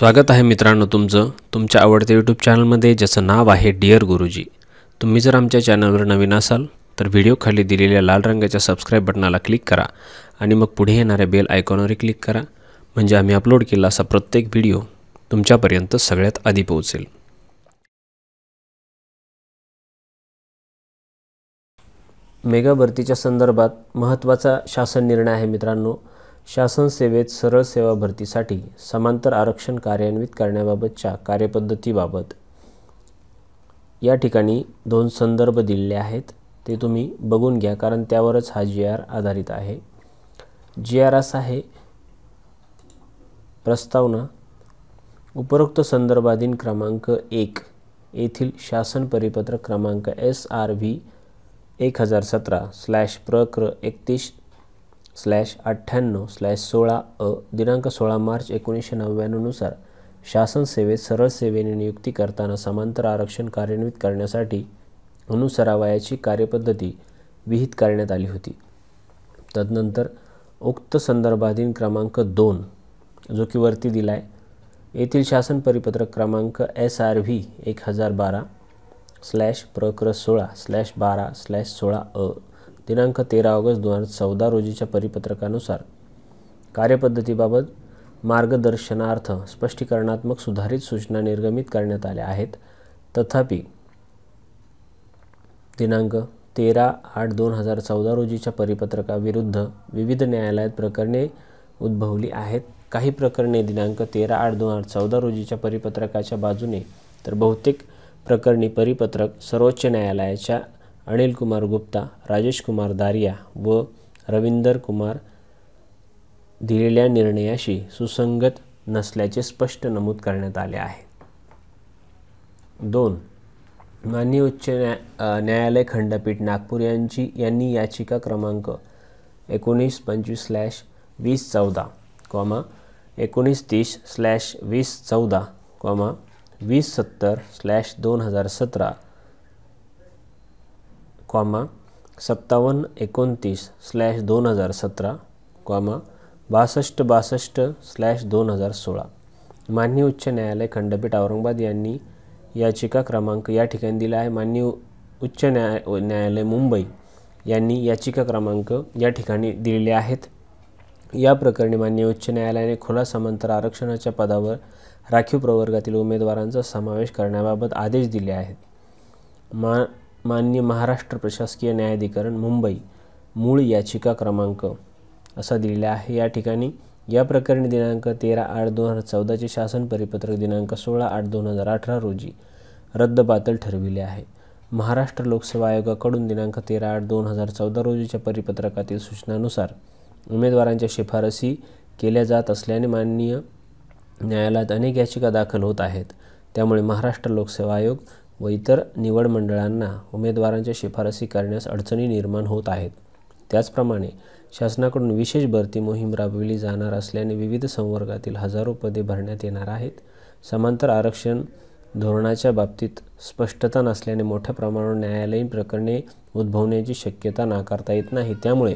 स्वागत आहे मित्रांनो तुमचं तुमच्या आवडत्या यूट्यूब चॅनलमध्ये ज्याचं नाव आहे डिअर गुरुजी तुम्ही जर आमच्या चॅनलवर नवीन असाल तर व्हिडिओ खाली दिलेल्या लाल रंगाच्या सबस्क्राईब बटनाला क्लिक करा आणि मग पुढे येणाऱ्या बेल आयकॉनवर क्लिक करा म्हणजे आम्ही अपलोड केला असा प्रत्येक व्हिडिओ तुमच्यापर्यंत सगळ्यात आधी पोहोचेल मेगा भरतीच्या संदर्भात महत्त्वाचा शासन निर्णय आहे मित्रांनो शासन सेवेत सरळ सेवा भरतीसाठी समांतर आरक्षण कार्यान्वित करण्याबाबतच्या कार्यपद्धतीबाबत या ठिकाणी दोन संदर्भ दिलेले आहेत ते तुम्ही बघून घ्या कारण त्यावरच हा जी आर आधारित आहे जी आर असा आहे प्रस्तावना उपरोक्त संदर्भाधीन क्रमांक एक येथील शासन परिपत्रक क्रमांक एस आर व्ही एक हजार सतरा स्लॅश प्रक्र एकतीस स्लॅश अठ्ठ्याण्णव स्लॅश सोळा अ दिनांक सोळा मार्च एकोणीसशे नव्याण्णवनुसार शासन सेवेत सरळ सेवेने नियुक्ती करताना समांतर आरक्षण कार्यान्वित करण्यासाठी अनुसरावयाची कार्यपद्धती विहित करण्यात आली होती तदनंतर उक्त संदर्भाधीन क्रमांक दोन जो की वरती दिला आहे येथील शासन परिपत्रक क्रमांक एस आर व्ही एक हजार बारा स्लॅश प्रक्र सोळा स्लॅश बारा स्लॅश सोळा अ दिनांक तेरा ऑगस्ट दोन हजार चौदा रोजीच्या परिपत्रकानुसार कार्यपद्धतीबाबत मार्गदर्शनार्थ स्पष्टीकरणात्मक सुधारित सूचना निर्गमित करण्यात आल्या आहेत तथापि दिनांक तेरा आठ दोन हजार चौदा रोजीच्या परिपत्रकाविरुद्ध विविध न्यायालयात प्रकरणे उद्भवली आहेत काही प्रकरणे दिनांक तेरा आठ दोन हजार चौदा रोजीच्या परिपत्रकाच्या बाजूने तर बहुतेक प्रकरणी परिपत्रक सर्वोच्च न्यायालयाच्या अनिल कुमार गुप्ता राजेश कुमार दारिया व रविंदर कुमार दिलेल्या निर्णयाशी सुसंगत नसल्याचे स्पष्ट नमूद करण्यात आले आहे दोन माननीय उच्च न्या न्यायालय खंडपीठ नागपूर यांची यांनी याचिका क्रमांक एकोणीस पंचवीस स्लॅश वीस चौदा कॉमा एकोणीस तीस स्लॅश वीस चौदा कॉमा वीस सत्तर स्लॅश दोन हजार सतरा कॉमा सत्तावन्न एकोणतीस स्लॅश दोन हजार सतरा कॉमा बासष्ट बासष्ट स्लॅश दोन हजार सोळा मान्य उच्च न्यायालय खंडपीठ औरंगाबाद यांनी याचिका क्रमांक या ठिकाणी दिला आहे मान्य उच्च न्याय न्यायालय मुंबई यांनी याचिका क्रमांक या ठिकाणी दिलेले आहेत या प्रकरणी मान्य उच्च न्यायालयाने खुला समांतर आरक्षणाच्या पदावर राखीव प्रवर्गातील उमेदवारांचा समावेश करण्याबाबत आदेश दिले आहेत मा मान्य महाराष्ट्र प्रशासकीय न्यायाधिकरण मुंबई मूळ याचिका क्रमांक असा दिलेला आहे या ठिकाणी या प्रकरणी दिनांक तेरा आठ दोन हजार चौदाचे शासन परिपत्रक दिनांक सोळा आठ दोन हजार अठरा रोजी रद्दबातल ठरविले आहे महाराष्ट्र लोकसेवा आयोगाकडून दिनांक तेरा आठ दोन हजार चौदा रोजीच्या परिपत्रकातील सूचनानुसार उमेदवारांच्या शिफारसी केल्या जात असल्याने माननीय न्यायालयात अनेक याचिका दाखल होत आहेत त्यामुळे महाराष्ट्र लोकसेवा आयोग व इतर निवड मंडळांना उमेदवारांच्या शिफारसी करण्यास अडचणी निर्माण होत आहेत त्याचप्रमाणे शासनाकडून विशेष भरती मोहीम राबविली जाणार असल्याने विविध संवर्गातील हजारो पदे भरण्यात येणार आहेत समांतर आरक्षण धोरणाच्या बाबतीत स्पष्टता नसल्याने मोठ्या प्रमाणावर न्यायालयीन प्रकरणे उद्भवण्याची शक्यता नाकारता येत नाही त्यामुळे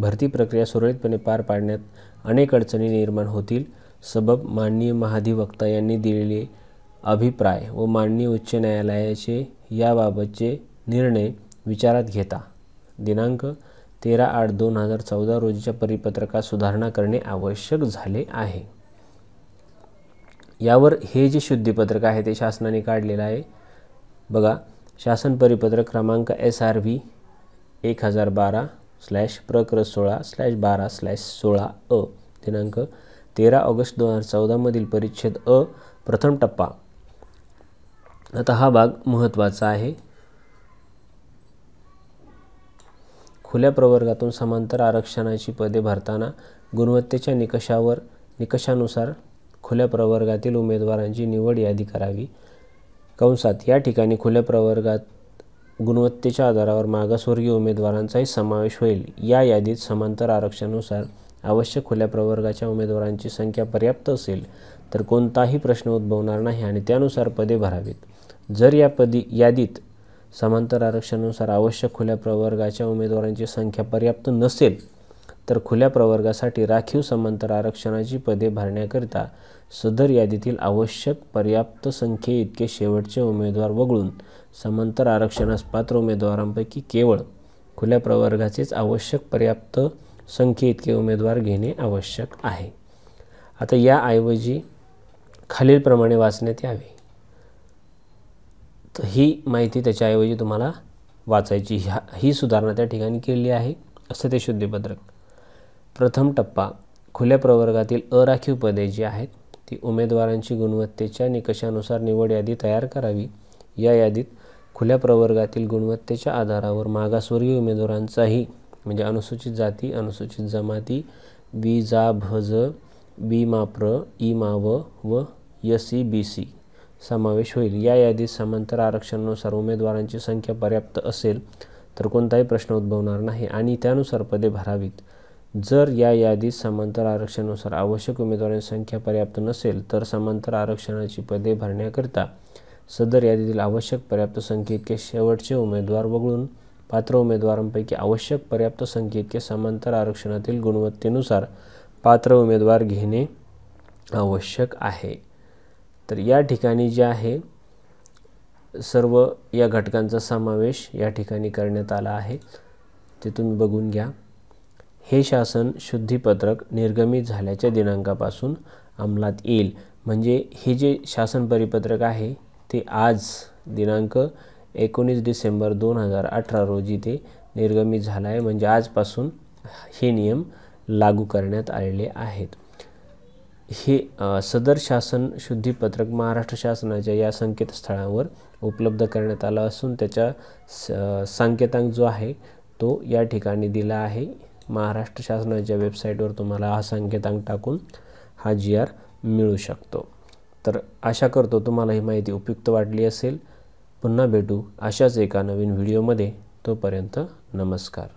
भरती प्रक्रिया सुरळीतपणे पार पाडण्यात अनेक अडचणी निर्माण होतील सबब माननीय महाधिवक्ता यांनी दिलेले अभिप्राय व माननीय उच्च न्यायालयाचे याबाबतचे निर्णय विचारात घेता दिनांक तेरा आठ दोन हजार चौदा रोजीच्या परिपत्रकात सुधारणा करणे आवश्यक झाले आहे यावर हे जे शुद्धीपत्रक आहे ते शासनाने काढलेलं आहे बघा शासन परिपत्रक क्रमांक एस आर व्ही एक हजार बारा स्लॅश प्रक्र सोळा स्लॅश बारा स्लॅश सोळा अ दिनांक तेरा ऑगस्ट दोन हजार चौदामधील परिच्छेद अ प्रथम टप्पा आता हा भाग महत्त्वाचा आहे खुल्या प्रवर्गातून समांतर आरक्षणाची पदे भरताना गुणवत्तेच्या निकषावर निकषानुसार खुल्या प्रवर्गातील उमेदवारांची निवड यादी करावी कंसात या ठिकाणी खुल्या प्रवर्गात गुणवत्तेच्या आधारावर मागासवर्गीय उमेदवारांचाही समावेश होईल या यादीत समांतर आरक्षणानुसार आवश्यक खुल्या प्रवर्गाच्या उमेदवारांची संख्या पर्याप्त असेल तर कोणताही प्रश्न उद्भवणार नाही आणि त्यानुसार पदे भरावीत जर या पदी यादीत समांतर आरक्षणानुसार आवश्यक खुल्या प्रवर्गाच्या उमेदवारांची संख्या पर्याप्त नसेल तर खुल्या प्रवर्गासाठी राखीव समांतर आरक्षणाची पदे भरण्याकरिता सदर यादीतील आवश्यक पर्याप्त संख्ये इतके शेवटचे उमेदवार वगळून समांतर आरक्षणास पात्र उमेदवारांपैकी केवळ खुल्या प्रवर्गाचेच आवश्यक पर्याप्त संख्ये इतके उमेदवार घेणे आवश्यक आहे आता याऐवजी खालीलप्रमाणे वाचण्यात यावे ही माहिती त्याच्याऐवजी तुम्हाला वाचायची ह्या ही सुधारणा त्या ठिकाणी केली आहे असं ते शुद्धीपत्रक प्रथम टप्पा खुल्या प्रवर्गातील अराखीव पदे जी आहेत ती उमेदवारांची गुणवत्तेच्या निकषानुसार निवड यादी तयार करावी या यादीत खुल्या प्रवर्गातील गुणवत्तेच्या आधारावर मागासवर्गीय उमेदवारांचाही म्हणजे अनुसूचित जाती अनुसूचित जमाती बी जा भज बी माप्र ई माव व यसी बी सी समावेश होईल या यादीत समांतर आरक्षणानुसार उमेदवारांची संख्या पर्याप्त असेल तर कोणताही प्रश्न उद्भवणार नाही आणि त्यानुसार पदे भरावीत जर या यादीत समांतर आरक्षणानुसार आवश्यक उमेदवारांची संख्या पर्याप्त नसेल तर समांतर आरक्षणाची पदे भरण्याकरिता सदर यादीतील आवश्यक पर्याप्त संख्येइतके शेवटचे उमेदवार वगळून पात्र उमेदवारांपैकी आवश्यक पर्याप्त संख्येइतके समांतर आरक्षणातील गुणवत्तेनुसार पात्र उमेदवार घेणे आवश्यक आहे तर या ठिकाणी जे आहे सर्व या घटकांचा समावेश या ठिकाणी करण्यात आला आहे ते तुम्ही बघून घ्या हे शासन शुद्धीपत्रक निर्गमित झाल्याच्या दिनांकापासून अंमलात येईल म्हणजे हे जे शासन परिपत्रक आहे ते आज दिनांक एकोणीस डिसेंबर दोन हजार अठरा रोजी ते निर्गमित झालं आहे म्हणजे आजपासून हे नियम लागू करण्यात आलेले आहेत हे सदर शासन शुद्धीपत्रक महाराष्ट्र शासनाच्या या संकेतस्थळावर उपलब्ध करण्यात आलं असून त्याच्या स संकेतांक जो आहे तो या ठिकाणी दिला आहे महाराष्ट्र शासनाच्या वेबसाईटवर तुम्हाला हा संकेतांक टाकून हा जी आर मिळू शकतो तर आशा करतो तुम्हाला ही माहिती उपयुक्त वाटली असेल पुन्हा भेटू अशाच एका नवीन व्हिडिओमध्ये तोपर्यंत नमस्कार